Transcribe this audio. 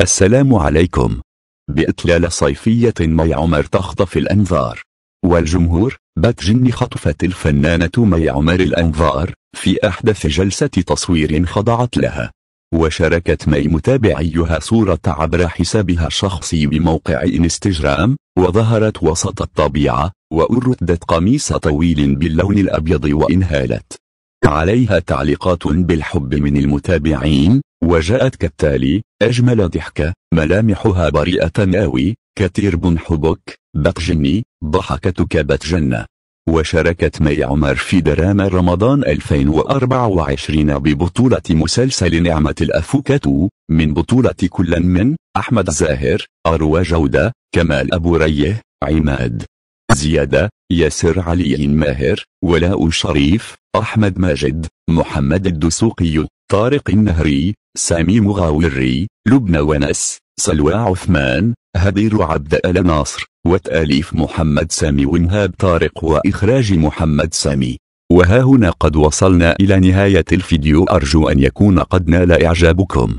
السلام عليكم بإطلالة صيفية مي عمر تخطف الأنظار والجمهور بتجن خطفت الفنانة مي عمر الأنظار في أحدث جلسة تصوير خضعت لها وشاركت مي متابعيها صورة عبر حسابها الشخصي بموقع إنستجرام وظهرت وسط الطبيعة وأردت قميص طويل باللون الأبيض وإنهالت عليها تعليقات بالحب من المتابعين وجاءت كالتالي أجمل ضحكة ملامحها بريئة ناوي كتير بن حبك بتجني ضحكتك بتجنة وشاركت مي عمر في دراما رمضان 2024 ببطولة مسلسل نعمة الأفوكاتو من بطولة كل من أحمد زاهر أروى جودة كمال أبو ريه عماد زيادة ياسر علي ماهر ولاء شريف أحمد ماجد محمد الدسوقي طارق النهري سامي مغاوري لبنى ونس سلوى عثمان هدير عبد آل ناصر وتأليف محمد سامي وإنهاب طارق وإخراج محمد سامي وها هنا قد وصلنا إلى نهاية الفيديو أرجو أن يكون قد نال إعجابكم